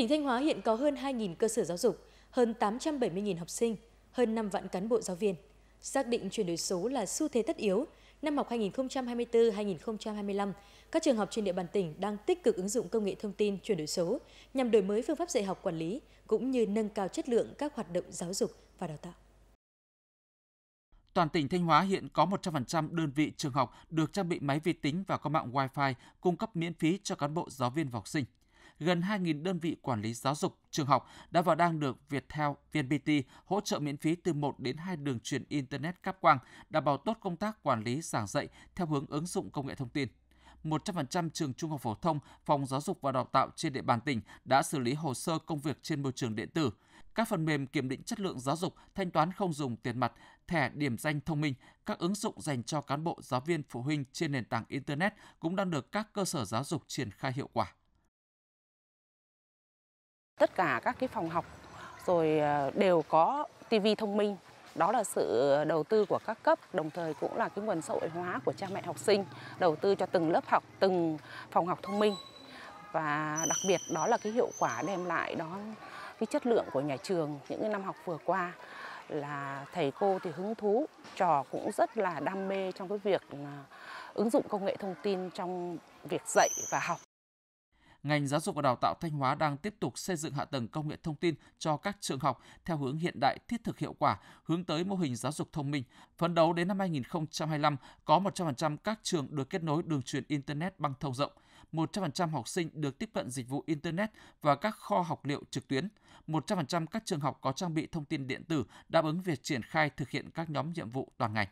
Tỉnh Thanh Hóa hiện có hơn 2.000 cơ sở giáo dục, hơn 870.000 học sinh, hơn 5 vạn cán bộ giáo viên. Xác định chuyển đổi số là xu thế tất yếu, năm học 2024-2025, các trường học trên địa bàn tỉnh đang tích cực ứng dụng công nghệ thông tin chuyển đổi số nhằm đổi mới phương pháp dạy học quản lý cũng như nâng cao chất lượng các hoạt động giáo dục và đào tạo. Toàn tỉnh Thanh Hóa hiện có 100% đơn vị trường học được trang bị máy vi tính và có mạng Wi-Fi cung cấp miễn phí cho cán bộ giáo viên và học sinh gần 2.000 đơn vị quản lý giáo dục, trường học đã và đang được Viettel, VNPT hỗ trợ miễn phí từ 1 đến 2 đường truyền Internet cáp quang, đảm bảo tốt công tác quản lý giảng dạy theo hướng ứng dụng công nghệ thông tin. 100% trường trung học phổ thông, phòng giáo dục và đào tạo trên địa bàn tỉnh đã xử lý hồ sơ công việc trên môi trường điện tử. Các phần mềm kiểm định chất lượng giáo dục, thanh toán không dùng tiền mặt, thẻ điểm danh thông minh, các ứng dụng dành cho cán bộ, giáo viên, phụ huynh trên nền tảng Internet cũng đang được các cơ sở giáo dục triển khai hiệu quả tất cả các cái phòng học rồi ờ, đều có tivi thông minh đó là sự đầu tư của các cấp đồng thời cũng là cái nguồn xã hội hóa của cha mẹ học sinh đầu tư cho từng lớp học từng phòng học thông minh và đặc biệt đó là cái hiệu quả đem lại đó cái chất lượng của nhà trường những cái năm học vừa qua là thầy cô thì hứng thú trò cũng rất là đam mê trong cái việc ờ, ứng dụng công nghệ thông tin trong việc dạy và học ngành giáo dục và đào tạo Thanh Hóa đang tiếp tục xây dựng hạ tầng công nghệ thông tin cho các trường học theo hướng hiện đại thiết thực hiệu quả, hướng tới mô hình giáo dục thông minh. Phấn đấu đến năm 2025 có 100% các trường được kết nối đường truyền internet băng thông rộng. 100% học sinh được tiếp cận dịch vụ Internet và các kho học liệu trực tuyến. 100% các trường học có trang bị thông tin điện tử đáp ứng việc triển khai thực hiện các nhóm nhiệm vụ toàn ngành.